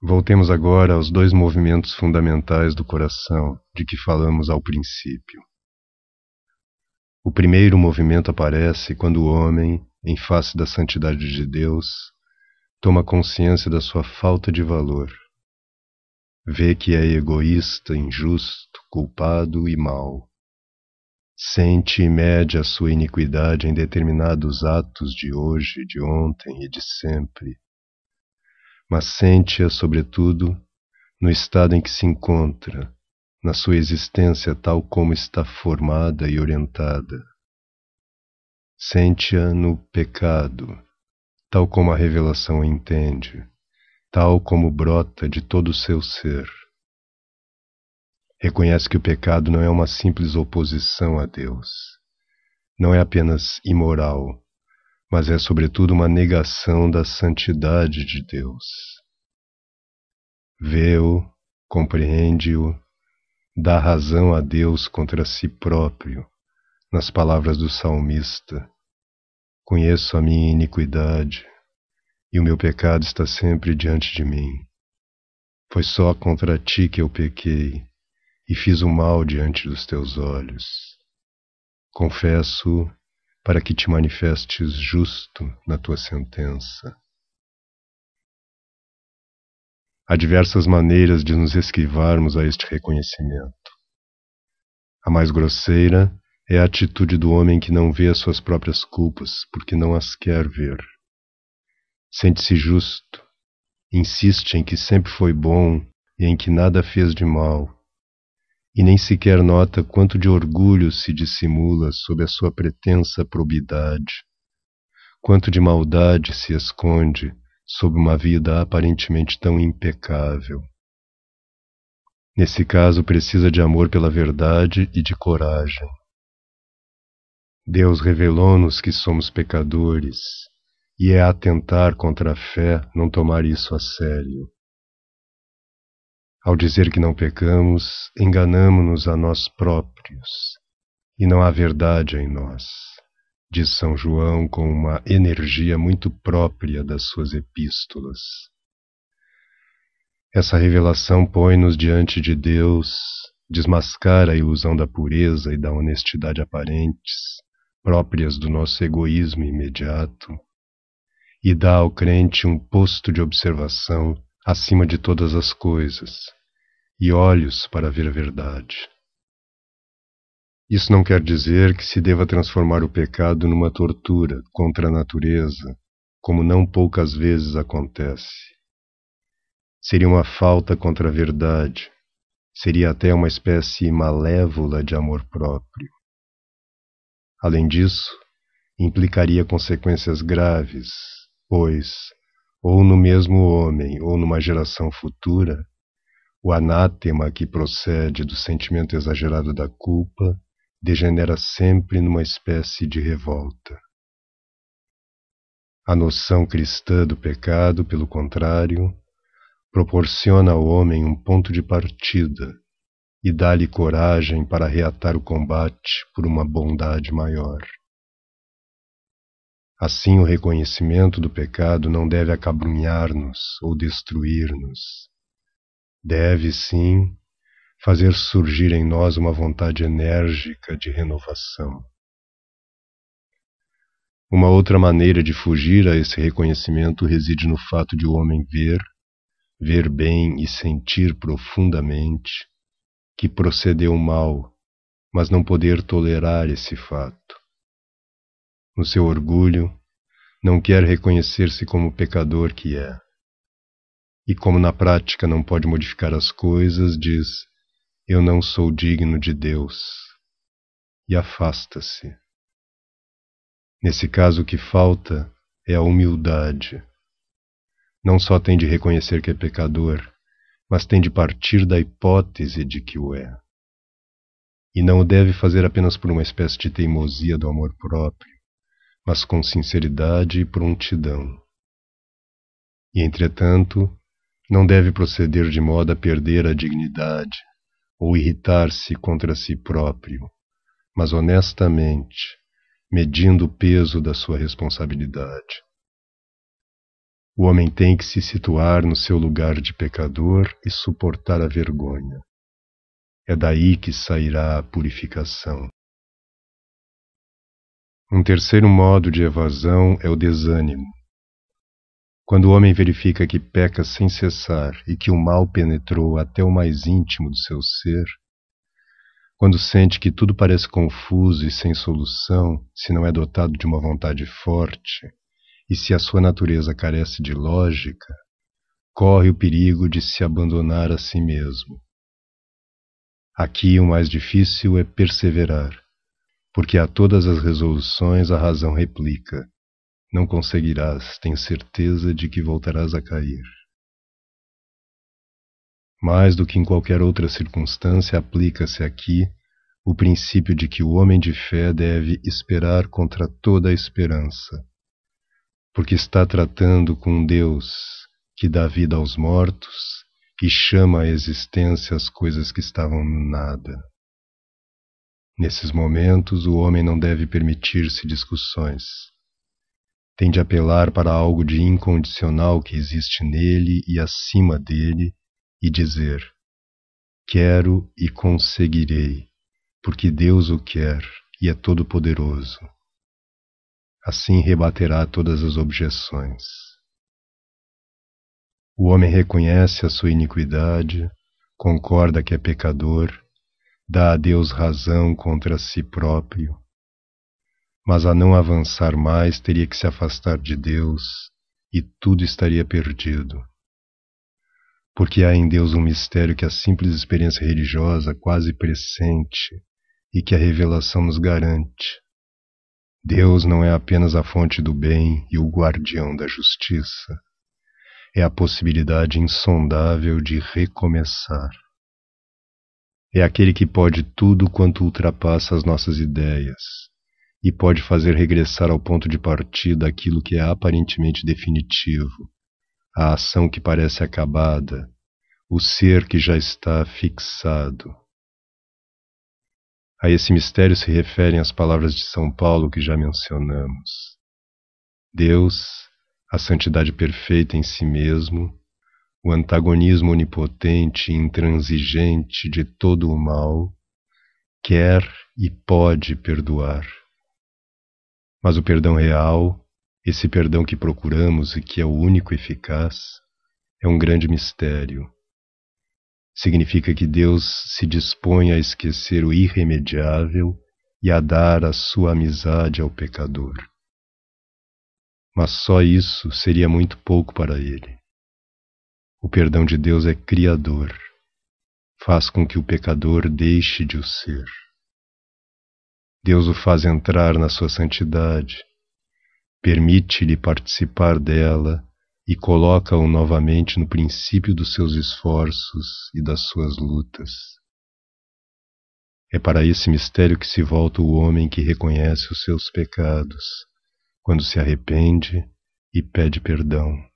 Voltemos agora aos dois movimentos fundamentais do coração, de que falamos ao princípio. O primeiro movimento aparece quando o homem, em face da santidade de Deus, toma consciência da sua falta de valor. Vê que é egoísta, injusto, culpado e mau. Sente e mede a sua iniquidade em determinados atos de hoje, de ontem e de sempre mas sente-a, sobretudo, no estado em que se encontra, na sua existência tal como está formada e orientada. Sente-a no pecado, tal como a revelação a entende, tal como brota de todo o seu ser. Reconhece que o pecado não é uma simples oposição a Deus, não é apenas imoral, mas é sobretudo uma negação da santidade de Deus. Vê-o, compreende-o, dá razão a Deus contra si próprio, nas palavras do salmista. Conheço a minha iniquidade, e o meu pecado está sempre diante de mim. Foi só contra ti que eu pequei, e fiz o mal diante dos teus olhos. Confesso para que te manifestes justo na tua sentença. Há diversas maneiras de nos esquivarmos a este reconhecimento. A mais grosseira é a atitude do homem que não vê as suas próprias culpas porque não as quer ver. Sente-se justo, insiste em que sempre foi bom e em que nada fez de mal e nem sequer nota quanto de orgulho se dissimula sob a sua pretensa probidade, quanto de maldade se esconde sob uma vida aparentemente tão impecável. Nesse caso, precisa de amor pela verdade e de coragem. Deus revelou-nos que somos pecadores, e é atentar contra a fé não tomar isso a sério. Ao dizer que não pecamos, enganamo-nos a nós próprios, e não há verdade em nós, diz São João com uma energia muito própria das suas epístolas. Essa revelação põe-nos diante de Deus, desmascara a ilusão da pureza e da honestidade aparentes, próprias do nosso egoísmo imediato, e dá ao crente um posto de observação acima de todas as coisas e olhos para ver a verdade. Isso não quer dizer que se deva transformar o pecado numa tortura contra a natureza, como não poucas vezes acontece. Seria uma falta contra a verdade, seria até uma espécie malévola de amor próprio. Além disso, implicaria consequências graves, pois, ou no mesmo homem ou numa geração futura, o anátema que procede do sentimento exagerado da culpa degenera sempre numa espécie de revolta. A noção cristã do pecado, pelo contrário, proporciona ao homem um ponto de partida e dá-lhe coragem para reatar o combate por uma bondade maior. Assim, o reconhecimento do pecado não deve acabrunhar-nos ou destruir-nos, deve sim fazer surgir em nós uma vontade enérgica de renovação. Uma outra maneira de fugir a esse reconhecimento reside no fato de o homem ver, ver bem e sentir profundamente que procedeu mal, mas não poder tolerar esse fato. No seu orgulho, não quer reconhecer-se como pecador que é e como na prática não pode modificar as coisas, diz: Eu não sou digno de Deus, e afasta-se. Nesse caso, o que falta é a humildade. Não só tem de reconhecer que é pecador, mas tem de partir da hipótese de que o é. E não o deve fazer apenas por uma espécie de teimosia do amor próprio, mas com sinceridade e prontidão. E, entretanto, não deve proceder de modo a perder a dignidade ou irritar-se contra si próprio, mas honestamente, medindo o peso da sua responsabilidade. O homem tem que se situar no seu lugar de pecador e suportar a vergonha. É daí que sairá a purificação. Um terceiro modo de evasão é o desânimo. Quando o homem verifica que peca sem cessar e que o mal penetrou até o mais íntimo do seu ser, quando sente que tudo parece confuso e sem solução, se não é dotado de uma vontade forte, e se a sua natureza carece de lógica, corre o perigo de se abandonar a si mesmo. Aqui o mais difícil é perseverar, porque a todas as resoluções a razão replica não conseguirás, tenho certeza de que voltarás a cair. Mais do que em qualquer outra circunstância, aplica-se aqui o princípio de que o homem de fé deve esperar contra toda a esperança, porque está tratando com Deus que dá vida aos mortos e chama à existência as coisas que estavam no nada. Nesses momentos, o homem não deve permitir-se discussões tende a apelar para algo de incondicional que existe nele e acima dele e dizer: Quero e conseguirei, porque Deus o quer e é todo-poderoso. Assim rebaterá todas as objeções. O homem reconhece a sua iniquidade, concorda que é pecador, dá a Deus razão contra si próprio mas a não avançar mais teria que se afastar de Deus e tudo estaria perdido. Porque há em Deus um mistério que a simples experiência religiosa quase pressente e que a revelação nos garante. Deus não é apenas a fonte do bem e o guardião da justiça. É a possibilidade insondável de recomeçar. É aquele que pode tudo quanto ultrapassa as nossas ideias, e pode fazer regressar ao ponto de partida aquilo que é aparentemente definitivo, a ação que parece acabada, o ser que já está fixado. A esse mistério se referem as palavras de São Paulo que já mencionamos. Deus, a santidade perfeita em si mesmo, o antagonismo onipotente e intransigente de todo o mal, quer e pode perdoar. Mas o perdão real, esse perdão que procuramos e que é o único eficaz, é um grande mistério. Significa que Deus se dispõe a esquecer o irremediável e a dar a sua amizade ao pecador. Mas só isso seria muito pouco para ele. O perdão de Deus é criador, faz com que o pecador deixe de o ser. Deus o faz entrar na sua santidade, permite-lhe participar dela e coloca-o novamente no princípio dos seus esforços e das suas lutas. É para esse mistério que se volta o homem que reconhece os seus pecados, quando se arrepende e pede perdão.